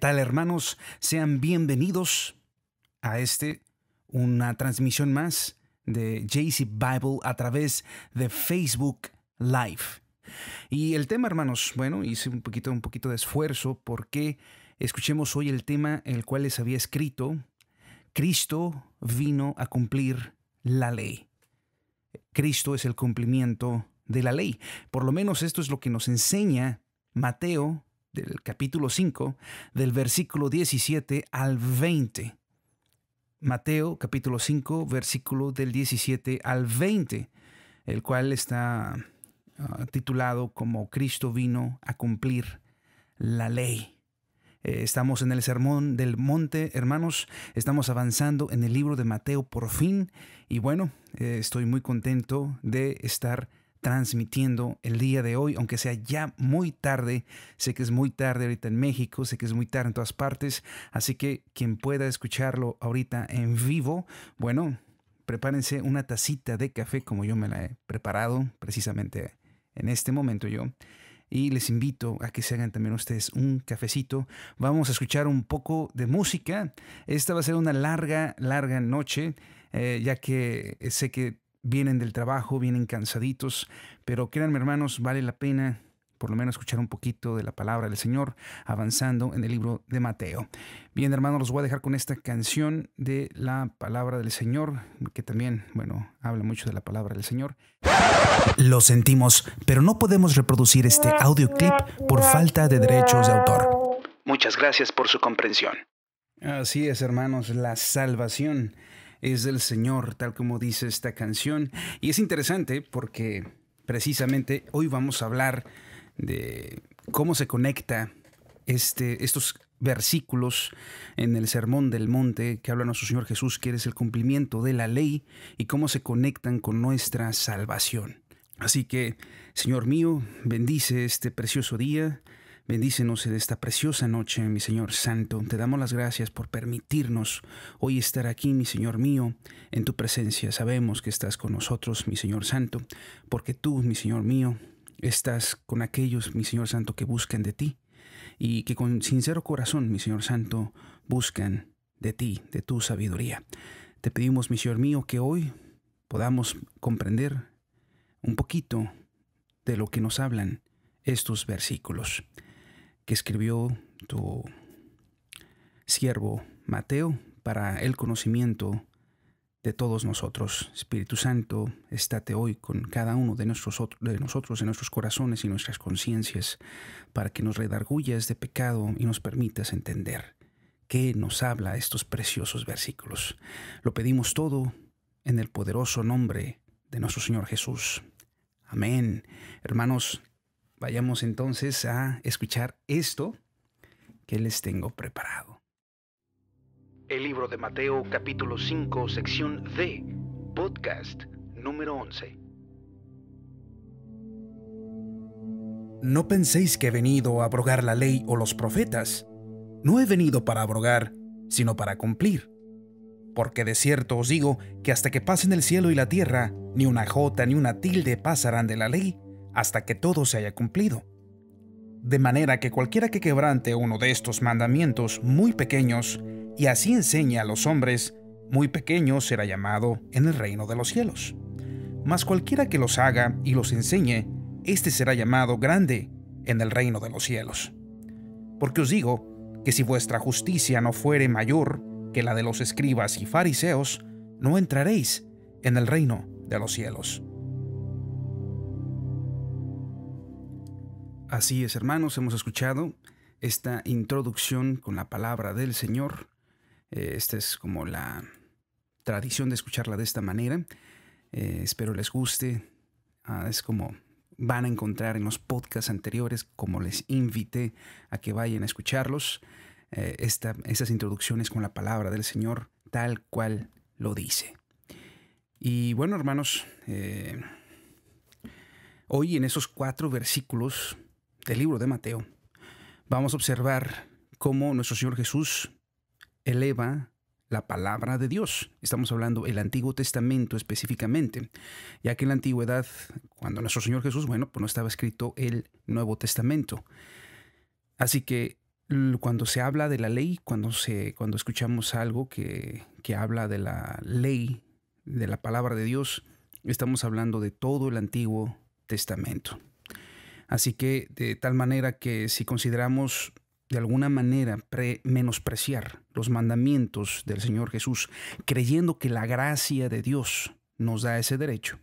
tal hermanos? Sean bienvenidos a este, una transmisión más de JC Bible a través de Facebook Live. Y el tema, hermanos, bueno, hice un poquito, un poquito de esfuerzo porque escuchemos hoy el tema el cual les había escrito, Cristo vino a cumplir la ley. Cristo es el cumplimiento de la ley. Por lo menos esto es lo que nos enseña Mateo del capítulo 5, del versículo 17 al 20. Mateo capítulo 5, versículo del 17 al 20, el cual está ah, titulado como Cristo vino a cumplir la ley. Eh, estamos en el Sermón del Monte, hermanos, estamos avanzando en el libro de Mateo por fin y bueno, eh, estoy muy contento de estar transmitiendo el día de hoy, aunque sea ya muy tarde. Sé que es muy tarde ahorita en México, sé que es muy tarde en todas partes, así que quien pueda escucharlo ahorita en vivo, bueno, prepárense una tacita de café como yo me la he preparado precisamente en este momento yo. Y les invito a que se hagan también ustedes un cafecito. Vamos a escuchar un poco de música. Esta va a ser una larga, larga noche, eh, ya que sé que vienen del trabajo, vienen cansaditos, pero créanme hermanos, vale la pena por lo menos escuchar un poquito de la palabra del Señor avanzando en el libro de Mateo. Bien, hermanos, los voy a dejar con esta canción de la palabra del Señor, que también, bueno, habla mucho de la palabra del Señor. Lo sentimos, pero no podemos reproducir este audioclip por falta de derechos de autor. Muchas gracias por su comprensión. Así es, hermanos, la salvación es del Señor, tal como dice esta canción. Y es interesante porque precisamente hoy vamos a hablar de cómo se conecta este, estos versículos en el Sermón del Monte que habla nuestro Señor Jesús, que es el cumplimiento de la ley y cómo se conectan con nuestra salvación. Así que, Señor mío, bendice este precioso día, Bendícenos en esta preciosa noche, mi Señor Santo. Te damos las gracias por permitirnos hoy estar aquí, mi Señor mío, en tu presencia. Sabemos que estás con nosotros, mi Señor Santo, porque tú, mi Señor mío, estás con aquellos, mi Señor Santo, que buscan de ti y que con sincero corazón, mi Señor Santo, buscan de ti, de tu sabiduría. Te pedimos, mi Señor mío, que hoy podamos comprender un poquito de lo que nos hablan estos versículos que escribió tu siervo Mateo para el conocimiento de todos nosotros. Espíritu Santo, estate hoy con cada uno de, nosotros, de nosotros en nuestros corazones y nuestras conciencias, para que nos redargullas de pecado y nos permitas entender qué nos habla estos preciosos versículos. Lo pedimos todo en el poderoso nombre de nuestro Señor Jesús. Amén. Hermanos, Vayamos entonces a escuchar esto que les tengo preparado. El libro de Mateo capítulo 5 sección D, podcast número 11. No penséis que he venido a abrogar la ley o los profetas. No he venido para abrogar, sino para cumplir. Porque de cierto os digo que hasta que pasen el cielo y la tierra, ni una jota ni una tilde pasarán de la ley hasta que todo se haya cumplido. De manera que cualquiera que quebrante uno de estos mandamientos muy pequeños y así enseñe a los hombres, muy pequeño será llamado en el reino de los cielos. Mas cualquiera que los haga y los enseñe, éste será llamado grande en el reino de los cielos. Porque os digo que si vuestra justicia no fuere mayor que la de los escribas y fariseos, no entraréis en el reino de los cielos. Así es, hermanos, hemos escuchado esta introducción con la palabra del Señor. Eh, esta es como la tradición de escucharla de esta manera. Eh, espero les guste. Ah, es como van a encontrar en los podcasts anteriores, como les invité a que vayan a escucharlos, eh, estas introducciones con la palabra del Señor tal cual lo dice. Y bueno, hermanos, hoy en esos cuatro versículos del libro de Mateo, vamos a observar cómo nuestro Señor Jesús eleva la palabra de Dios. Estamos hablando el Antiguo Testamento específicamente, ya que en la antigüedad, cuando nuestro Señor Jesús, bueno, pues no estaba escrito el Nuevo Testamento. Así que cuando se habla de la ley, cuando, se, cuando escuchamos algo que, que habla de la ley, de la palabra de Dios, estamos hablando de todo el Antiguo Testamento. Así que de tal manera que si consideramos de alguna manera menospreciar los mandamientos del Señor Jesús, creyendo que la gracia de Dios nos da ese derecho,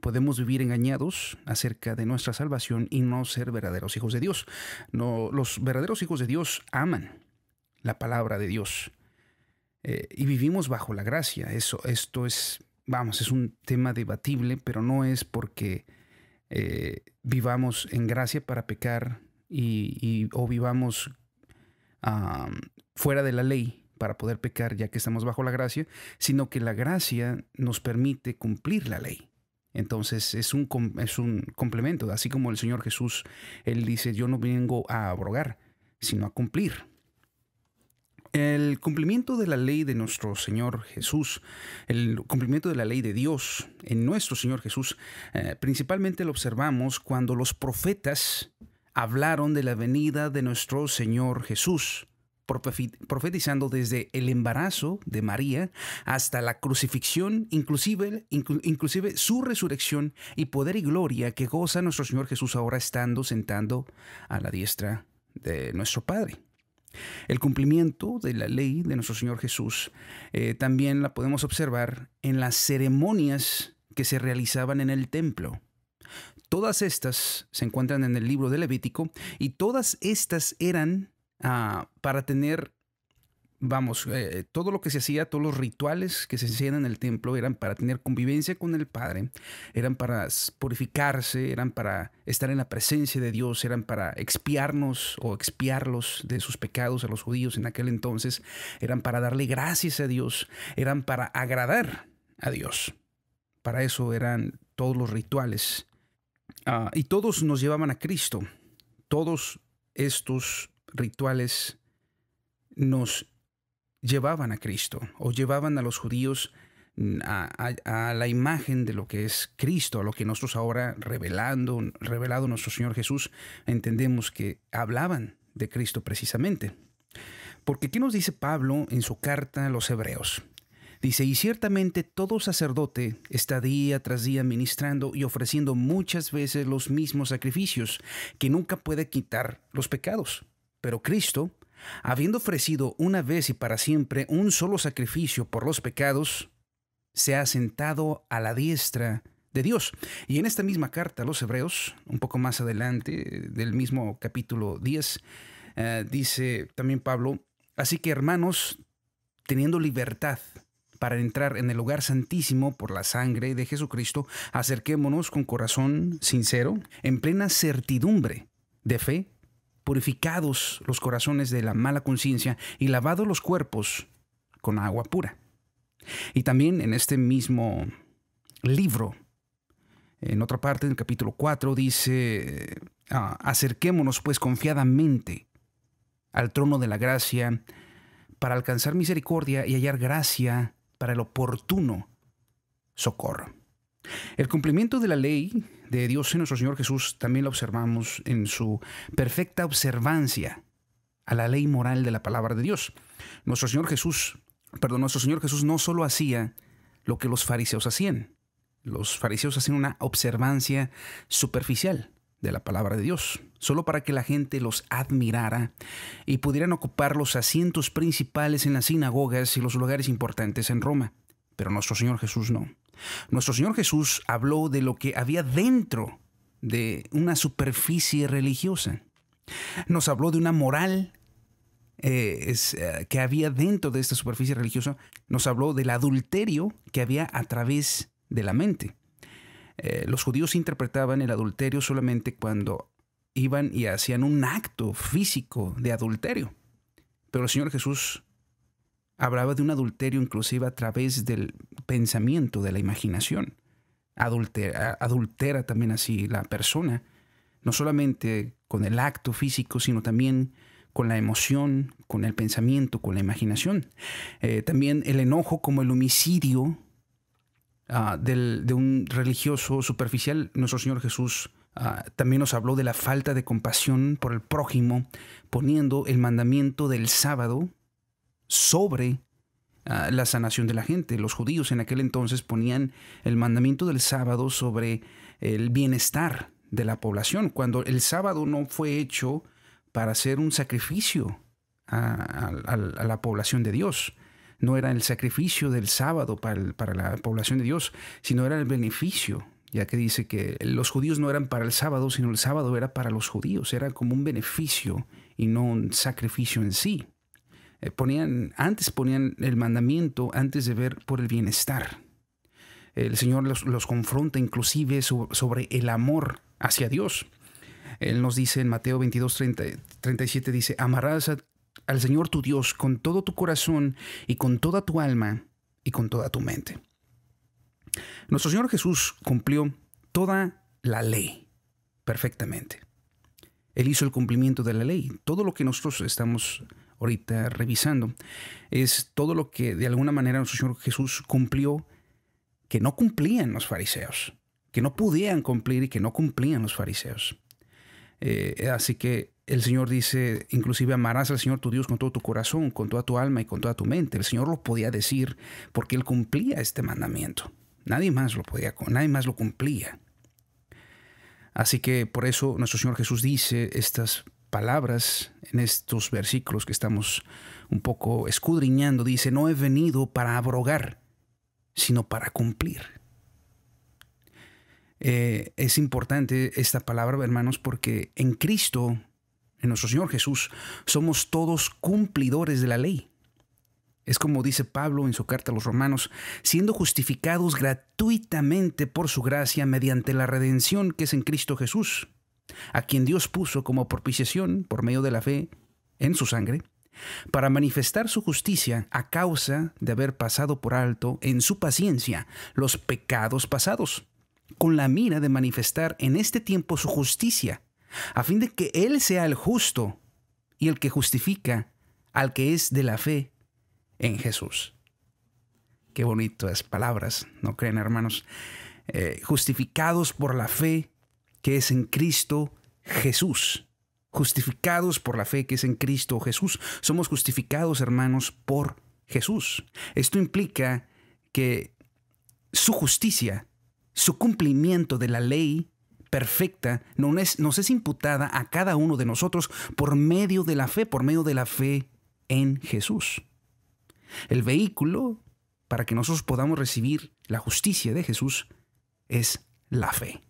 podemos vivir engañados acerca de nuestra salvación y no ser verdaderos hijos de Dios. No, los verdaderos hijos de Dios aman la palabra de Dios eh, y vivimos bajo la gracia. Eso, esto es, vamos, es un tema debatible, pero no es porque eh, vivamos en gracia para pecar y, o vivamos ah, fuera de la ley para poder pecar ya que estamos bajo la gracia, sino que la gracia nos permite cumplir la ley. Entonces es un, es un complemento, así como el Señor Jesús, Él dice, yo no vengo a abrogar, sino a cumplir. El cumplimiento de la ley de nuestro Señor Jesús, el cumplimiento de la ley de Dios en nuestro Señor Jesús, eh, principalmente lo observamos cuando los profetas hablaron de la venida de nuestro Señor Jesús, profetizando desde el embarazo de María hasta la crucifixión, inclusive, inclusive su resurrección y poder y gloria que goza nuestro Señor Jesús ahora estando sentando a la diestra de nuestro Padre. El cumplimiento de la ley de nuestro Señor Jesús eh, también la podemos observar en las ceremonias que se realizaban en el templo. Todas estas se encuentran en el libro de Levítico y todas estas eran ah, para tener vamos, eh, todo lo que se hacía, todos los rituales que se hacían en el templo eran para tener convivencia con el Padre, eran para purificarse, eran para estar en la presencia de Dios, eran para expiarnos o expiarlos de sus pecados a los judíos en aquel entonces, eran para darle gracias a Dios, eran para agradar a Dios. Para eso eran todos los rituales. Ah, y todos nos llevaban a Cristo. Todos estos rituales nos llevaban a Cristo o llevaban a los judíos mm, a, la imagen de lo que es Cristo, a lo que nosotros ahora revelando, revelado nuestro Señor Jesús, entendemos que hablaban de Cristo precisamente. Porque ¿qué nos dice Pablo en su carta a los hebreos? Dice, y ciertamente todo sacerdote está día tras día ministrando y ofreciendo muchas veces los mismos sacrificios, que nunca puede quitar los pecados. Pero Cristo, habiendo ofrecido una vez y para siempre un solo sacrificio por los pecados, se ha sentado a la diestra de Dios. Y en esta misma carta a los Hebreos, un poco más adelante del mismo capítulo 10, eh, dice también Pablo, así que hermanos, teniendo libertad para entrar en el lugar santísimo por la sangre de Jesucristo, acerquémonos con corazón sincero, en plena certidumbre de fe purificados los corazones de la mala conciencia y lavados los cuerpos con agua pura. Y también en este mismo libro, en otra parte, en el capítulo 4, dice, ah, acerquémonos pues confiadamente al trono de la gracia para alcanzar misericordia y hallar gracia para el oportuno socorro. El cumplimiento de la ley de Dios en nuestro Señor Jesús también lo observamos en su perfecta observancia a la ley moral de la palabra de Dios. Nuestro Señor Jesús, perdón, nuestro Señor Jesús no solo hacía lo que los fariseos hacían. Los fariseos hacían una observancia superficial de la palabra de Dios, solo para que la gente los admirara y pudieran ocupar los asientos principales en las sinagogas y los lugares importantes en Roma. Pero nuestro Señor Jesús no. Nuestro Señor Jesús habló de lo que había dentro de una superficie religiosa. Nos habló de una moral eh, eh, que había dentro de esta superficie religiosa. Nos habló del adulterio que había a través de la mente. Eh, los judíos interpretaban el adulterio solamente cuando iban y hacían un acto físico de adulterio. Pero el Señor Jesús hablaba de un adulterio inclusive a través del pensamiento, de la imaginación. Adultera, también así la persona, no solamente con el acto físico, sino también con la emoción, con el pensamiento, con la imaginación. Eh, también el enojo como el homicidio ah, de un religioso superficial. Nuestro Señor Jesús ah, también nos habló de la falta de compasión por el prójimo, poniendo el mandamiento del sábado sobre la sanación de la gente. Los judíos en aquel entonces ponían el mandamiento del sábado sobre el bienestar de la población, cuando el sábado no fue hecho para hacer un sacrificio a, la población de Dios. No era el sacrificio del sábado para la población de Dios, sino era el beneficio ya que dice que los judíos no eran para el sábado, sino el sábado era para los judíos, era como un beneficio y no un sacrificio en sí. Eh, ponían, antes ponían el mandamiento antes de ver por el bienestar. El Señor los, confronta inclusive sobre el amor hacia Dios. Él nos dice en Mateo 22, 37, dice, amarás al Señor tu Dios con todo tu corazón y con toda tu alma y con toda tu mente. Nuestro Señor Jesús cumplió toda la ley perfectamente. Él hizo el cumplimiento de la ley. Todo lo que nosotros estamos ahorita revisando, es todo lo que de alguna manera nuestro Señor Jesús cumplió que no cumplían los fariseos, que no podían cumplir y que no cumplían los fariseos. Eh, así que el Señor dice, inclusive amarás al Señor tu Dios con todo tu corazón, con toda tu alma y con toda tu mente. El Señor lo podía decir porque él cumplía este mandamiento. Nadie más lo podía, nadie más lo cumplía. Así que por eso nuestro Señor Jesús dice estas palabras en estos versículos que estamos un poco escudriñando. Dice, no he venido para abrogar, sino para cumplir. Eh, es importante esta palabra, hermanos, porque en Cristo, en nuestro Señor Jesús, somos todos cumplidores de la ley. Es como dice Pablo en su carta a los romanos, siendo justificados gratuitamente por su gracia mediante la redención que es en Cristo Jesús a quien Dios puso como propiciación por medio de la fe en su sangre, para manifestar su justicia a causa de haber pasado por alto en su paciencia los pecados pasados, con la mira de manifestar en este tiempo su justicia, a fin de que Él sea el justo y el que justifica al que es de la fe en Jesús. Qué bonitas palabras, ¿no creen hermanos? Eh, justificados por la fe que es en Cristo Jesús. Justificados por la fe que es en Cristo Jesús. Somos justificados, hermanos, por Jesús. Esto implica que su justicia, su cumplimiento de la ley perfecta, nos es, nos es imputada a cada uno de nosotros por medio de la fe, por medio de la fe en Jesús. El vehículo para que nosotros podamos recibir la justicia de Jesús es la fe.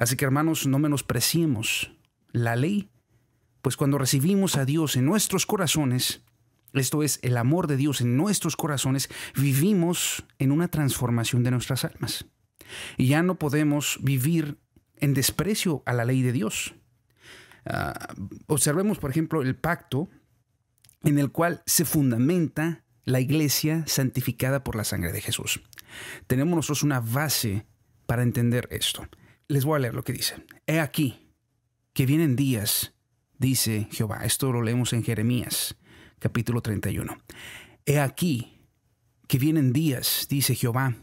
Así que hermanos, no menospreciemos la ley, pues cuando recibimos a Dios en nuestros corazones, esto es el amor de Dios en nuestros corazones, vivimos en una transformación de nuestras almas. Y ya no podemos vivir en desprecio a la ley de Dios. Ah, observemos, por ejemplo, el pacto en el cual se fundamenta la iglesia santificada por la sangre de Jesús. Tenemos nosotros una base para entender esto. Les voy a leer lo que dice. He aquí que vienen días, dice Jehová. Esto lo leemos en Jeremías, capítulo 31. He aquí que vienen días, dice Jehová,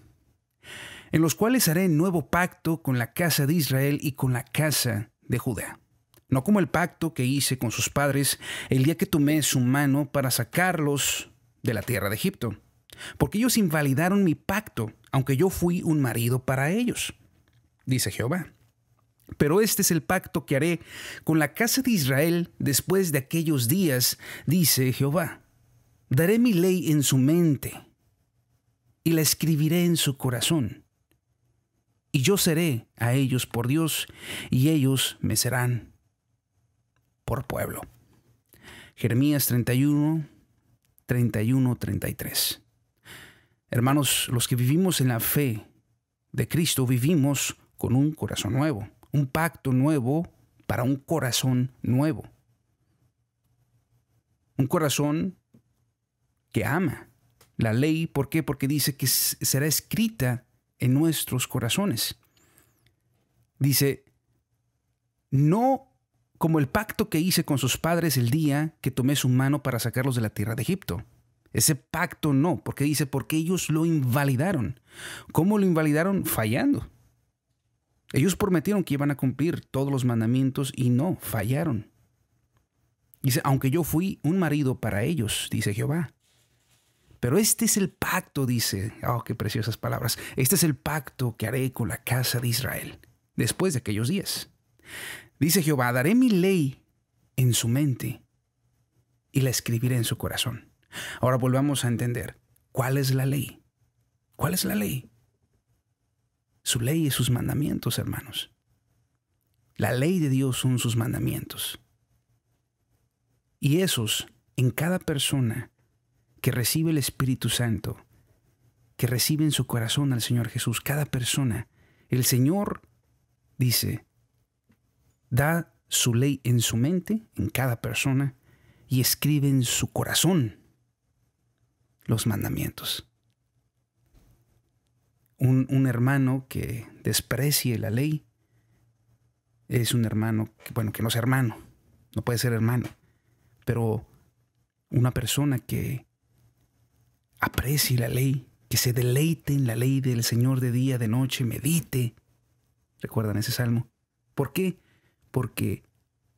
en los cuales haré nuevo pacto con la casa de Israel y con la casa de Judá. No como el pacto que hice con sus padres el día que tomé su mano para sacarlos de la tierra de Egipto, porque ellos invalidaron mi pacto, aunque yo fui un marido para ellos dice Jehová. Pero este es el pacto que haré con la casa de Israel después de aquellos días, dice Jehová. Daré mi ley en su mente y la escribiré en su corazón. Y yo seré a ellos por Dios y ellos me serán por pueblo. Jeremías 31, 31, 33. Hermanos, los que vivimos en la fe de Cristo vivimos con un corazón nuevo, un pacto nuevo para un corazón nuevo. Un corazón que ama la ley, ¿por qué? Porque dice que será escrita en nuestros corazones. Dice, no como el pacto que hice con sus padres el día que tomé su mano para sacarlos de la tierra de Egipto. Ese pacto no, porque dice, porque ellos lo invalidaron. ¿Cómo lo invalidaron? Fallando. Ellos prometieron que iban a cumplir todos los mandamientos y no, fallaron. Dice, aunque yo fui un marido para ellos, dice Jehová. Pero este es el pacto, dice, oh, qué preciosas palabras, este es el pacto que haré con la casa de Israel después de aquellos días. Dice Jehová, daré mi ley en su mente y la escribiré en su corazón. Ahora volvamos a entender, ¿cuál es la ley? ¿Cuál es la ley? su ley y sus mandamientos, hermanos. La ley de Dios son sus mandamientos. Y esos en cada persona que recibe el Espíritu Santo, que recibe en su corazón al Señor Jesús, cada persona, el Señor dice, da su ley en su mente, en cada persona, y escribe en su corazón los mandamientos un, hermano que desprecie la ley es un hermano, que, bueno, que no es hermano, no puede ser hermano, pero una persona que aprecie la ley, que se deleite en la ley del Señor de día, de noche, medite. ¿Recuerdan ese salmo? ¿Por qué? Porque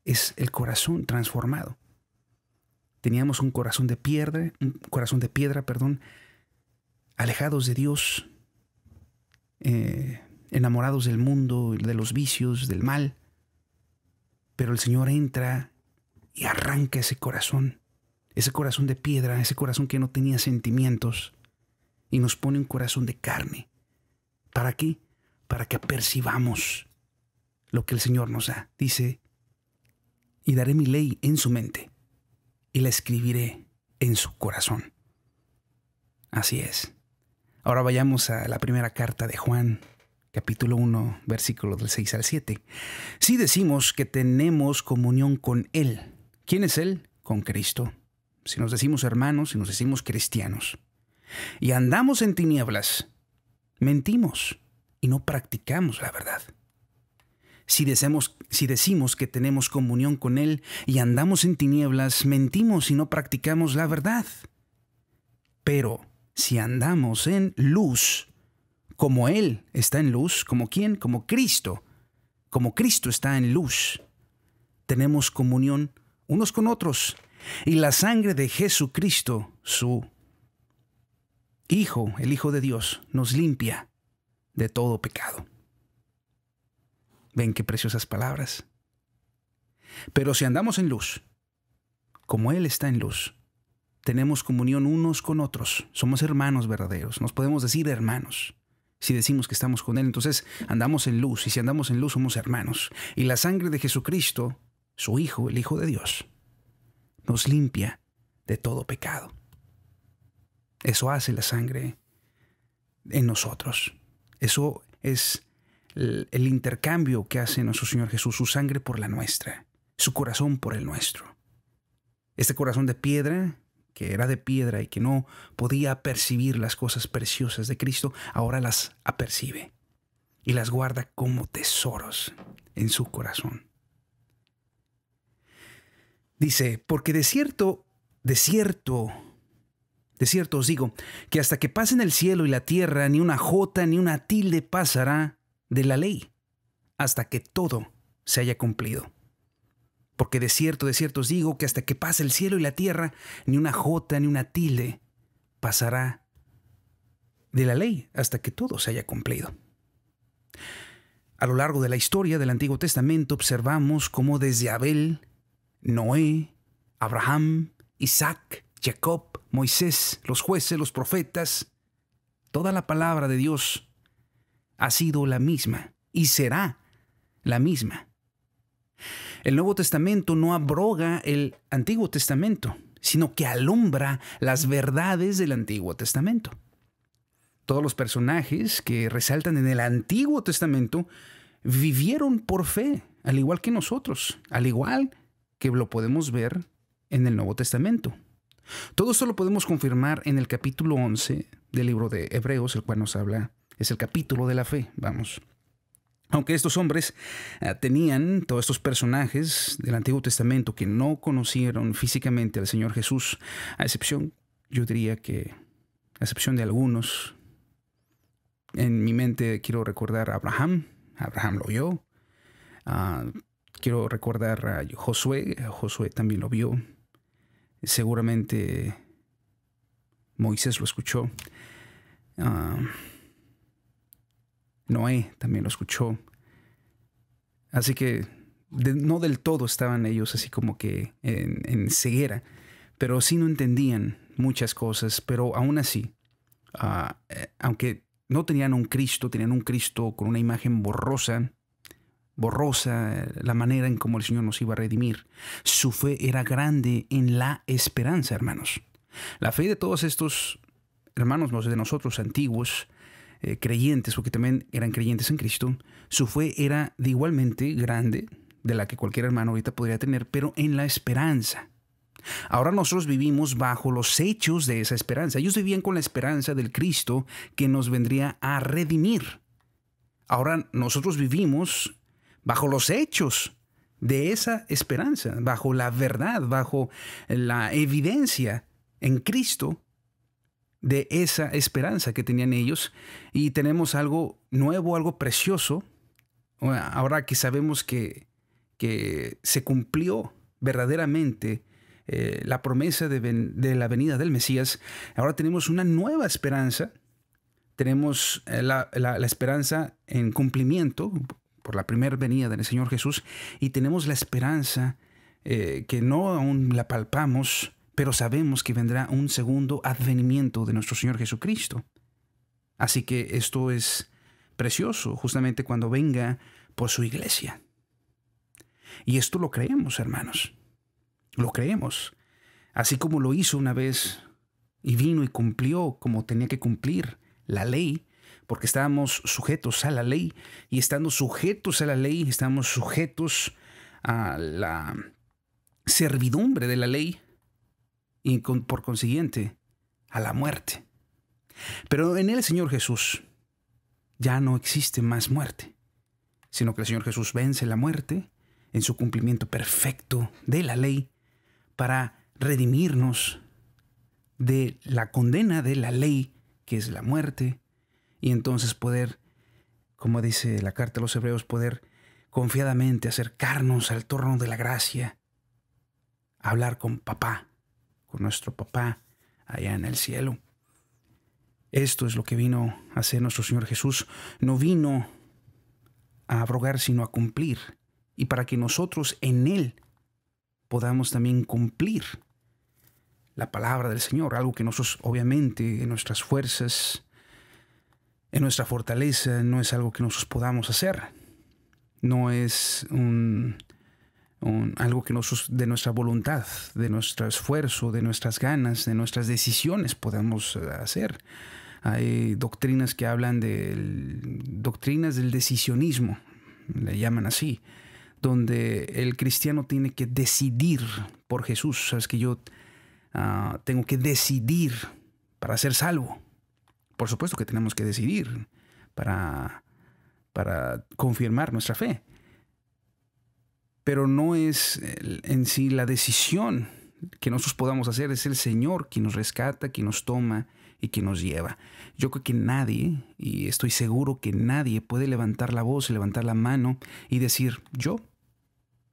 es el corazón transformado. Teníamos un corazón de piedra, un corazón de piedra, perdón, alejados de Dios, eh, enamorados del mundo, de los vicios, del mal. Pero el Señor entra y arranca ese corazón, ese corazón de piedra, ese corazón que no tenía sentimientos, y nos pone un corazón de carne. ¿Para qué? Para que apercibamos lo que el Señor nos da. Dice, y daré mi ley en su mente, y la escribiré en su corazón. Así es. Ahora vayamos a la primera carta de Juan, capítulo 1, versículo del 6 al 7. Si decimos que tenemos comunión con Él, ¿quién es Él? Con Cristo. Si nos decimos hermanos, si nos decimos cristianos, y andamos en tinieblas, mentimos y no practicamos la verdad. Si, si decimos que tenemos comunión con Él y andamos en tinieblas, mentimos y no practicamos la verdad. Pero si andamos en luz, como Él está en luz, como quién, como Cristo, como Cristo está en luz, tenemos comunión unos con otros. Y la sangre de Jesucristo, su Hijo, el Hijo de Dios, nos limpia de todo pecado. Ven qué preciosas palabras. Pero si andamos en luz, como Él está en luz, tenemos comunión unos con otros, somos hermanos verdaderos, nos podemos decir hermanos. Si decimos que estamos con Él, entonces andamos en luz, y si andamos en luz somos hermanos. Y la sangre de Jesucristo, su Hijo, el Hijo de Dios, nos limpia de todo pecado. Eso hace la sangre en nosotros. Eso es el, intercambio que hace nuestro Señor Jesús, su sangre por la nuestra, su corazón por el nuestro. Este corazón de piedra que era de piedra y que no podía percibir las cosas preciosas de Cristo, ahora las apercibe y las guarda como tesoros en su corazón. Dice, porque de cierto, de cierto, de cierto os digo, que hasta que pasen el cielo y la tierra, ni una jota ni una tilde pasará de la ley, hasta que todo se haya cumplido. Porque de cierto, de cierto os digo que hasta que pase el cielo y la tierra, ni una jota ni una tilde pasará de la ley hasta que todo se haya cumplido. A lo largo de la historia del Antiguo Testamento observamos cómo desde Abel, Noé, Abraham, Isaac, Jacob, Moisés, los jueces, los profetas, toda la palabra de Dios ha sido la misma y será la misma el Nuevo Testamento no abroga el Antiguo Testamento, sino que alumbra las verdades del Antiguo Testamento. Todos los personajes que resaltan en el Antiguo Testamento vivieron por fe, al igual que nosotros, al igual que lo podemos ver en el Nuevo Testamento. Todo esto lo podemos confirmar en el capítulo 11 del libro de Hebreos, el cual nos habla, es el capítulo de la fe, vamos. Aunque estos hombres eh, tenían, todos estos personajes del Antiguo Testamento que no conocieron físicamente al Señor Jesús, a excepción, yo diría que, a excepción de algunos, en mi mente quiero recordar a Abraham, Abraham lo vio, ah, quiero recordar a Josué, Josué también lo vio, seguramente Moisés lo escuchó. Ah, Noé también lo escuchó. Así que no del todo estaban ellos así como que en, ceguera, pero sí no entendían muchas cosas, pero aún así, ah, eh, aunque no tenían un Cristo, tenían un Cristo con una imagen borrosa, borrosa la manera en cómo el Señor nos iba a redimir. Su fe era grande en la esperanza, hermanos. La fe de todos estos hermanos, los de nosotros antiguos, eh, creyentes, porque también eran creyentes en Cristo, su fe era de igualmente grande de la que cualquier hermano ahorita podría tener, pero en la esperanza. Ahora nosotros vivimos bajo los hechos de esa esperanza. Ellos vivían con la esperanza del Cristo que nos vendría a redimir. Ahora nosotros vivimos bajo los hechos de esa esperanza, bajo la verdad, bajo la evidencia en Cristo de esa esperanza que tenían ellos y tenemos algo nuevo, algo precioso, ahora que sabemos que, se cumplió verdaderamente eh, la promesa de, la venida del Mesías, ahora tenemos una nueva esperanza, tenemos eh, la, esperanza en cumplimiento por la primera venida del Señor Jesús y tenemos la esperanza eh, que no aún la palpamos, pero sabemos que vendrá un segundo advenimiento de nuestro Señor Jesucristo. Así que esto es precioso, justamente cuando venga por su iglesia. Y esto lo creemos, hermanos. Lo creemos. Así como lo hizo una vez y vino y cumplió como tenía que cumplir la ley, porque estábamos sujetos a la ley, y estando sujetos a la ley, estamos sujetos a la servidumbre de la ley, y por consiguiente a la muerte. Pero en el Señor Jesús ya no existe más muerte, sino que el Señor Jesús vence la muerte en su cumplimiento perfecto de la ley para redimirnos de la condena de la ley, que es la muerte, y entonces poder, como dice la carta a los hebreos, poder confiadamente acercarnos al torno de la gracia, hablar con papá con nuestro papá allá en el cielo. Esto es lo que vino a hacer nuestro Señor Jesús. No vino a abrogar, sino a cumplir. Y para que nosotros en Él podamos también cumplir la palabra del Señor, algo que nosotros obviamente en nuestras fuerzas, en nuestra fortaleza, no es algo que nosotros podamos hacer. No es un, algo que de nuestra voluntad, de nuestro esfuerzo, de nuestras ganas, de nuestras decisiones podamos eh, hacer. Hay doctrinas que hablan de doctrinas del decisionismo, le llaman así, donde el cristiano tiene que decidir por Jesús. Sabes que yo ah, tengo que decidir para ser salvo. Por supuesto que tenemos que decidir para, para confirmar nuestra fe pero no es en sí la decisión que nosotros podamos hacer, es el Señor quien nos rescata, quien nos toma y quien nos lleva. Yo creo que nadie, y estoy seguro que nadie puede levantar la voz, y levantar la mano y decir, yo,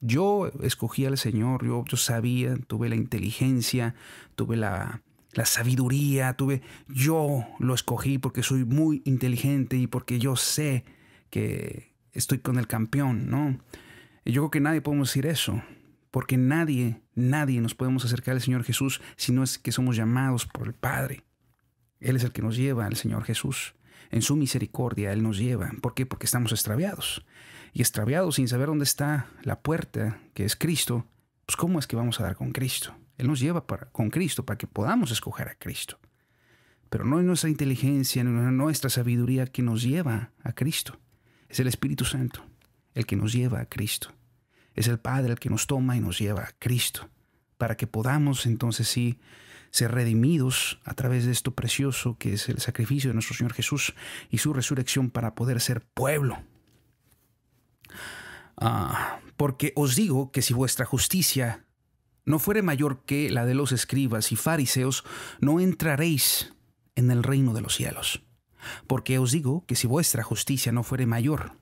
yo escogí al Señor, yo, yo sabía, tuve la inteligencia, tuve la, la sabiduría, tuve, yo lo escogí porque soy muy inteligente y porque yo sé que estoy con el campeón, ¿no? Y yo creo que nadie podemos decir eso, porque nadie, nadie nos podemos acercar al Señor Jesús si no es que somos llamados por el Padre. Él es el que nos lleva al Señor Jesús. En su misericordia Él nos lleva. ¿Por qué? Porque estamos extraviados. Y extraviados sin saber dónde está la puerta, que es Cristo, pues ¿cómo es que vamos a dar con Cristo? Él nos lleva para, con Cristo para que podamos escoger a Cristo. Pero no es nuestra inteligencia, no es nuestra sabiduría que nos lleva a Cristo. Es el Espíritu Santo el que nos lleva a Cristo. Es el Padre el que nos toma y nos lleva a Cristo, para que podamos entonces sí ser redimidos a través de esto precioso que es el sacrificio de nuestro Señor Jesús y su resurrección para poder ser pueblo. Ah, porque os digo que si vuestra justicia no fuere mayor que la de los escribas y fariseos, no entraréis en el reino de los cielos. Porque os digo que si vuestra justicia no fuere mayor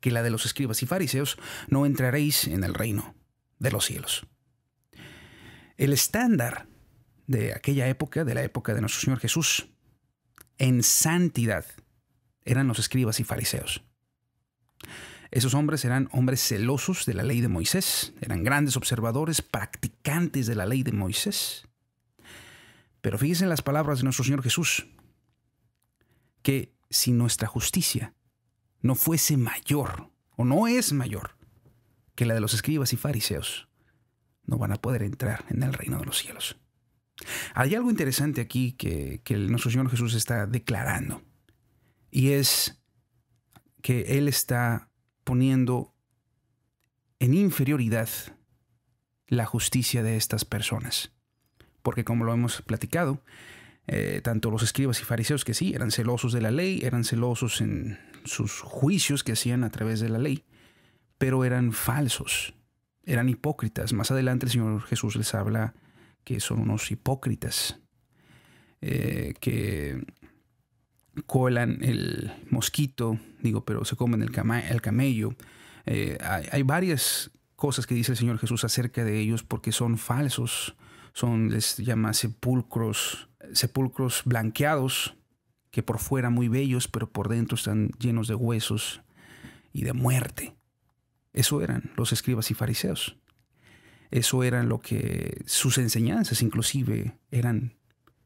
que la de los escribas y fariseos, no entraréis en el reino de los cielos. El estándar de aquella época, de la época de nuestro Señor Jesús, en santidad, eran los escribas y fariseos. Esos hombres eran hombres celosos de la ley de Moisés, eran grandes observadores, practicantes de la ley de Moisés. Pero fíjense en las palabras de nuestro Señor Jesús, que si nuestra justicia no fuese mayor, o no es mayor, que la de los escribas y fariseos, no van a poder entrar en el reino de los cielos. Hay algo interesante aquí que, nuestro Señor Jesús está declarando, y es que Él está poniendo en inferioridad la justicia de estas personas. Porque como lo hemos platicado, eh, tanto los escribas y fariseos que sí, eran celosos de la ley, eran celosos en sus juicios que hacían a través de la ley, pero eran falsos, eran hipócritas. Más adelante el Señor Jesús les habla que son unos hipócritas, eh, que colan el mosquito, digo, pero se comen el, el camello. Eh, hay, hay, varias cosas que dice el Señor Jesús acerca de ellos porque son falsos, son, les llama sepulcros, sepulcros blanqueados, que por fuera muy bellos, pero por dentro están llenos de huesos y de muerte. Eso eran los escribas y fariseos. Eso eran lo que sus enseñanzas inclusive eran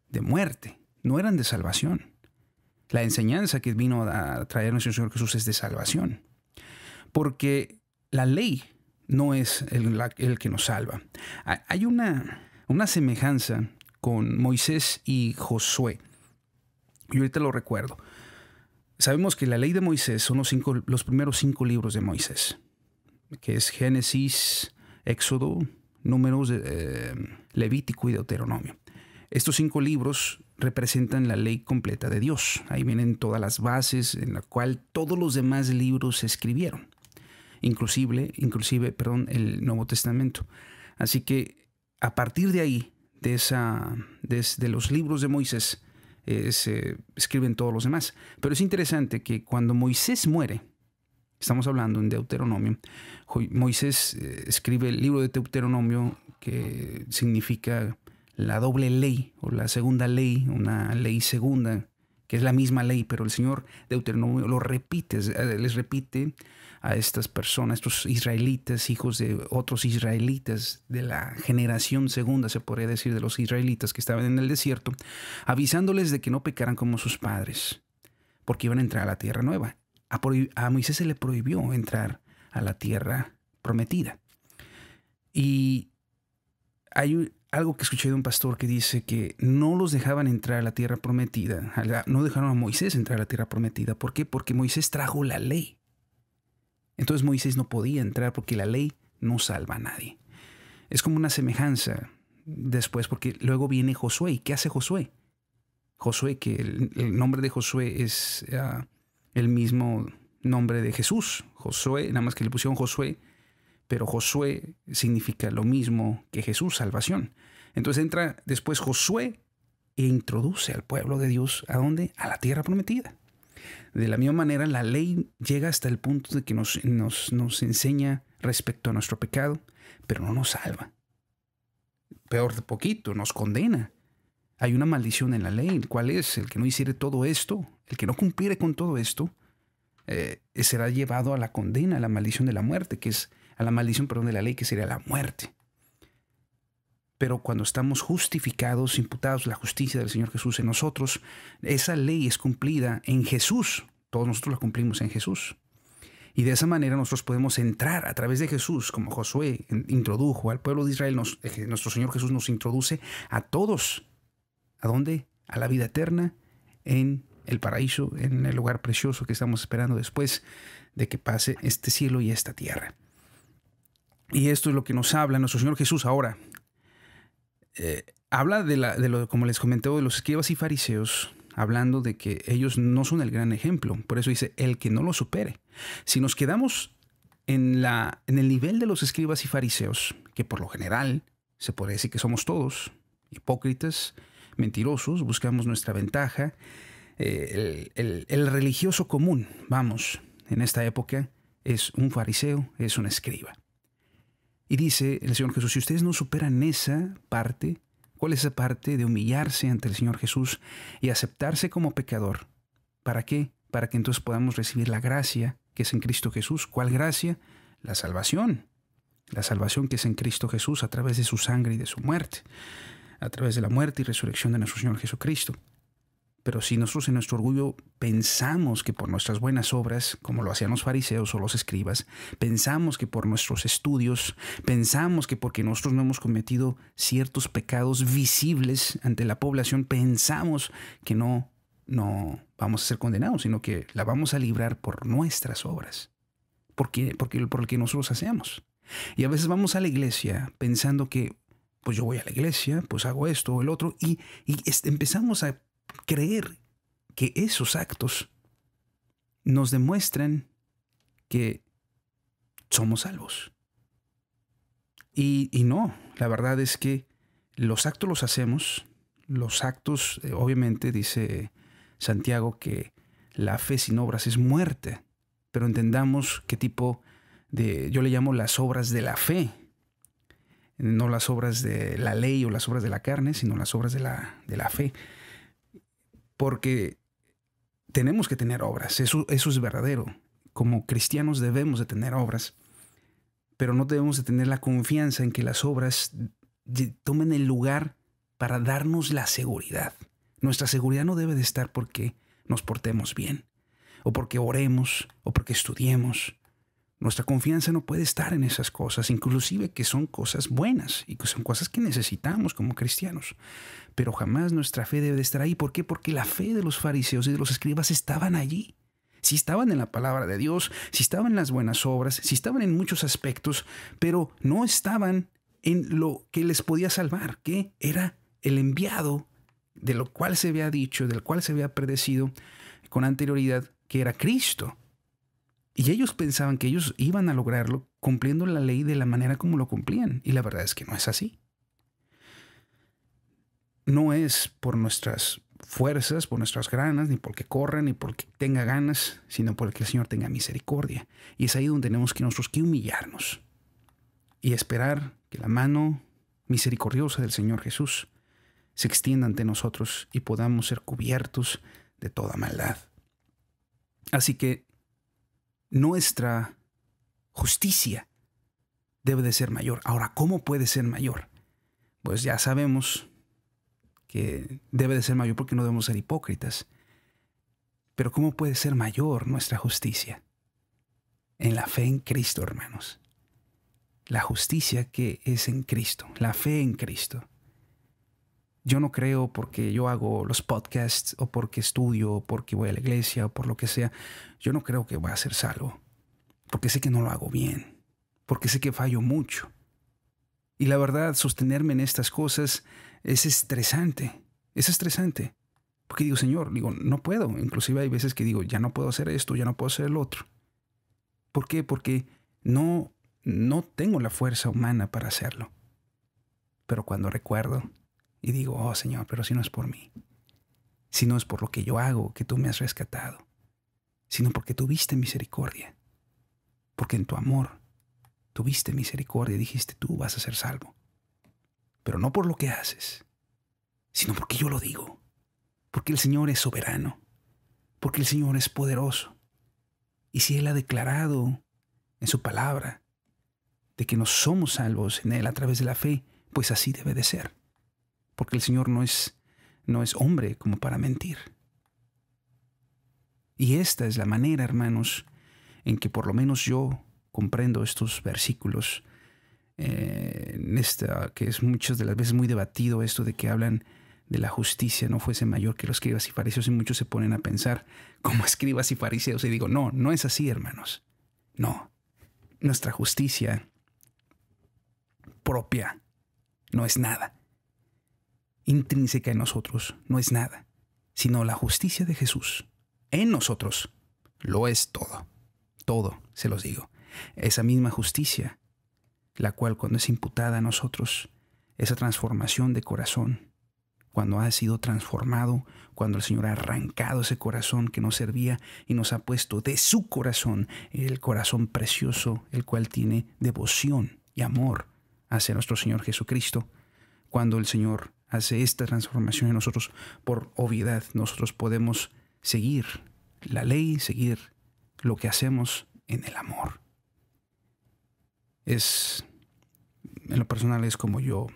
de muerte, no eran de salvación. La enseñanza que vino a traer nuestro Señor Jesús es de salvación. Porque la ley no es el, el que nos salva. Hay una, una semejanza con Moisés y Josué. Yo ahorita lo recuerdo. Sabemos que la ley de Moisés son los, cinco, los primeros cinco libros de Moisés, que es Génesis, Éxodo, Números, eh, Levítico y Deuteronomio. Estos cinco libros representan la ley completa de Dios. Ahí vienen todas las bases en la cual todos los demás libros se escribieron, inclusive, inclusive el Nuevo Testamento. Así que a partir de ahí de, esa, los libros de Moisés eh, se escriben todos los demás. Pero es interesante que cuando Moisés muere, estamos hablando en Deuteronomio, Moisés eh, escribe el libro de Deuteronomio que significa la doble ley o la segunda ley, una ley segunda, que es la misma ley, pero el Señor Deuteronomio lo repite, eh, les repite a estas personas, estos israelitas, hijos de otros israelitas de la generación segunda, se podría decir, de los israelitas que estaban en el desierto, avisándoles de que no pecaran como sus padres, porque iban a entrar a la tierra nueva. A, Moisés se le prohibió entrar a la tierra prometida. Y hay algo que escuché de un pastor que dice que no los dejaban entrar a la tierra prometida, no dejaron a Moisés entrar a la tierra prometida. ¿Por qué? Porque Moisés trajo la ley. Entonces Moisés no podía entrar porque la ley no salva a nadie. Es como una semejanza después, porque luego viene Josué. ¿Y qué hace Josué? Josué, que el, nombre de Josué es ah, el mismo nombre de Jesús. Josué, nada más que le pusieron Josué, pero Josué significa lo mismo que Jesús, salvación. Entonces entra después Josué e introduce al pueblo de Dios a dónde? A la tierra prometida. De la misma manera, la ley llega hasta el punto de que nos, nos, enseña respecto a nuestro pecado, pero no nos salva. Peor de poquito, nos condena. Hay una maldición en la ley, ¿cuál es? El que no hiciere todo esto, el que no cumpliere con todo esto, eh, será llevado a la condena, a la maldición de la muerte, que es a la maldición, perdón, de la ley, que sería la muerte. Pero cuando estamos justificados, imputados, la justicia del Señor Jesús en nosotros, esa ley es cumplida en Jesús. Todos nosotros la cumplimos en Jesús. Y de esa manera nosotros podemos entrar a través de Jesús, como Josué introdujo al pueblo de Israel, eh, nuestro Señor Jesús nos introduce a todos. ¿A dónde? A la vida eterna en el paraíso, en el lugar precioso que estamos esperando después de que pase este cielo y esta tierra. Y esto es lo que nos habla nuestro Señor Jesús ahora, eh, habla de, la, de lo, como les comenté, de los escribas y fariseos, hablando de que ellos no son el gran ejemplo. Por eso dice, el que no lo supere. Si nos quedamos en, la, en el nivel de los escribas y fariseos, que por lo general se puede decir que somos todos, hipócritas, mentirosos, buscamos nuestra ventaja, eh, el, el religioso común, vamos, en esta época es un fariseo, es un escriba. Y dice el Señor Jesús, si ustedes no superan esa parte, ¿cuál es esa parte de humillarse ante el Señor Jesús y aceptarse como pecador? ¿Para qué? Para que entonces podamos recibir la gracia que es en Cristo Jesús. ¿Cuál gracia? La salvación. La salvación que es en Cristo Jesús a través de su sangre y de su muerte, a través de la muerte y resurrección de nuestro Señor Jesucristo. Pero si nosotros en nuestro orgullo pensamos que por nuestras buenas obras, como lo hacían los fariseos o los escribas, pensamos que por nuestros estudios, pensamos que porque nosotros no hemos cometido ciertos pecados visibles ante la población, pensamos que no, no vamos a ser condenados, sino que la vamos a librar por nuestras obras, porque, por lo que nosotros hacemos. Y a veces vamos a la iglesia pensando que, pues yo voy a la iglesia, pues hago esto o el otro, y, y este, empezamos a creer que esos actos nos demuestran que somos salvos. Y, no, la verdad es que los actos los hacemos, los actos, eh, obviamente dice Santiago que la fe sin obras es muerte, pero entendamos qué tipo de, yo le llamo las obras de la fe, no las obras de la ley o las obras de la carne, sino las obras de la fe porque tenemos que tener obras, eso, es verdadero. Como cristianos debemos de tener obras, pero no debemos de tener la confianza en que las obras tomen el lugar para darnos la seguridad. Nuestra seguridad no debe de estar porque nos portemos bien, o porque oremos, o porque estudiemos, nuestra confianza no puede estar en esas cosas, inclusive que son cosas buenas y que son cosas que necesitamos como cristianos. Pero jamás nuestra fe debe estar ahí. ¿Por qué? Porque la fe de los fariseos y de los escribas estaban allí. Si estaban en la palabra de Dios, si estaban en las buenas obras, si estaban en muchos aspectos, pero no estaban en lo que les podía salvar, que era el enviado de lo cual se había dicho, del cual se había predecido con anterioridad, que era Cristo. Y ellos pensaban que ellos iban a lograrlo cumpliendo la ley de la manera como lo cumplían. Y la verdad es que no es así. No es por nuestras fuerzas, por nuestras granas, ni porque corra, ni porque tenga ganas, sino porque el Señor tenga misericordia. Y es ahí donde tenemos que nosotros que humillarnos y esperar que la mano misericordiosa del Señor Jesús se extienda ante nosotros y podamos ser cubiertos de toda maldad. Así que nuestra justicia debe de ser mayor. Ahora, ¿cómo puede ser mayor? Pues ya sabemos que debe de ser mayor porque no debemos ser hipócritas. Pero ¿cómo puede ser mayor nuestra justicia? En la fe en Cristo, hermanos. La justicia que es en Cristo, la fe en Cristo yo no creo porque yo hago los podcasts o porque estudio o porque voy a la iglesia o por lo que sea, yo no creo que voy a ser salvo, porque sé que no lo hago bien, porque sé que fallo mucho. Y la verdad, sostenerme en estas cosas es estresante, es estresante. Porque digo, Señor, digo, no puedo. Inclusive hay veces que digo, ya no puedo hacer esto, ya no puedo hacer el otro. ¿Por qué? Porque no, no tengo la fuerza humana para hacerlo. Pero cuando recuerdo y digo, oh Señor, pero si no es por mí, si no es por lo que yo hago que tú me has rescatado, sino porque tuviste misericordia, porque en tu amor tuviste misericordia, dijiste tú vas a ser salvo, pero no por lo que haces, sino porque yo lo digo, porque el Señor es soberano, porque el Señor es poderoso, y si Él ha declarado en su palabra de que no somos salvos en Él a través de la fe, pues así debe de ser porque el Señor no es, no es hombre como para mentir. Y esta es la manera, hermanos, en que por lo menos yo comprendo estos versículos, eh, en esta, que es muchas de las veces muy debatido esto de que hablan de la justicia no fuese mayor que los escribas y fariseos y muchos se ponen a pensar como escribas y fariseos y digo, no, no es así, hermanos. No, nuestra justicia propia no es nada intrínseca en nosotros no es nada, sino la justicia de Jesús. En nosotros lo es todo. Todo, se los digo. Esa misma justicia, la cual cuando es imputada a nosotros, esa transformación de corazón, cuando ha sido transformado, cuando el Señor ha arrancado ese corazón que nos servía y nos ha puesto de su corazón el corazón precioso, el cual tiene devoción y amor hacia nuestro Señor Jesucristo, cuando el Señor hace esta transformación en nosotros por obviedad. Nosotros podemos seguir la ley, seguir lo que hacemos en el amor. Es, en lo personal, es como yo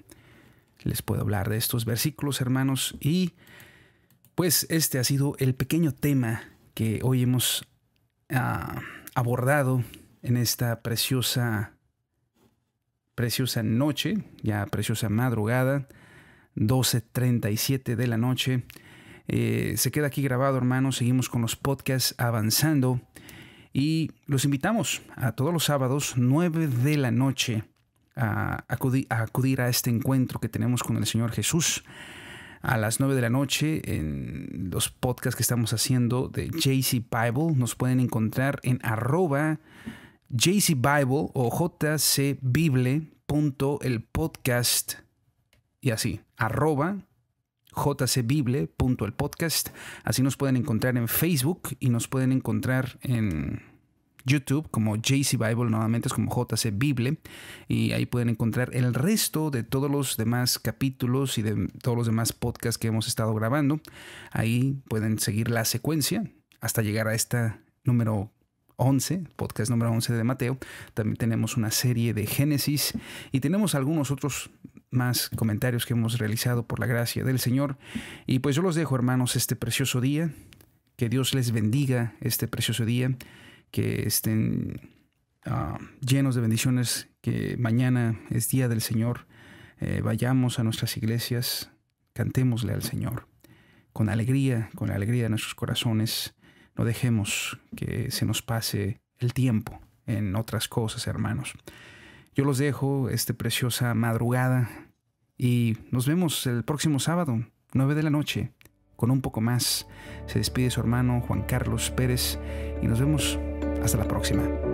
les puedo hablar de estos versículos, hermanos. Y pues este ha sido el pequeño tema que hoy hemos ah, abordado en esta preciosa, preciosa noche, ya preciosa madrugada. 12.37 de la noche. Eh, se queda aquí grabado, hermano. Seguimos con los podcasts avanzando. Y los invitamos a todos los sábados, 9 de la noche, a acudir, a este encuentro que tenemos con el Señor Jesús. A las 9 de la noche, en los podcasts que estamos haciendo de JC Bible, nos pueden encontrar en arroba JC Bible o jcbible.elpodcast el podcast y así, arroba jcbible.elpodcast. Así nos pueden encontrar en Facebook y nos pueden encontrar en YouTube como JC Bible, nuevamente es como JC Bible, y ahí pueden encontrar el resto de todos los demás capítulos y de todos los demás podcasts que hemos estado grabando. Ahí pueden seguir la secuencia hasta llegar a esta número 11, podcast número 11 de Mateo. También tenemos una serie de Génesis y tenemos algunos otros más comentarios que hemos realizado por la gracia del Señor. Y pues yo los dejo, hermanos, este precioso día. Que Dios les bendiga este precioso día. Que estén ah, llenos de bendiciones. Que mañana es día del Señor. Eh, vayamos a nuestras iglesias. Cantémosle al Señor. Con alegría, con la alegría de nuestros corazones. No dejemos que se nos pase el tiempo en otras cosas, hermanos. Yo los dejo este preciosa madrugada y nos vemos el próximo sábado, 9 de la noche, con un poco más. Se despide su hermano Juan Carlos Pérez y nos vemos hasta la próxima.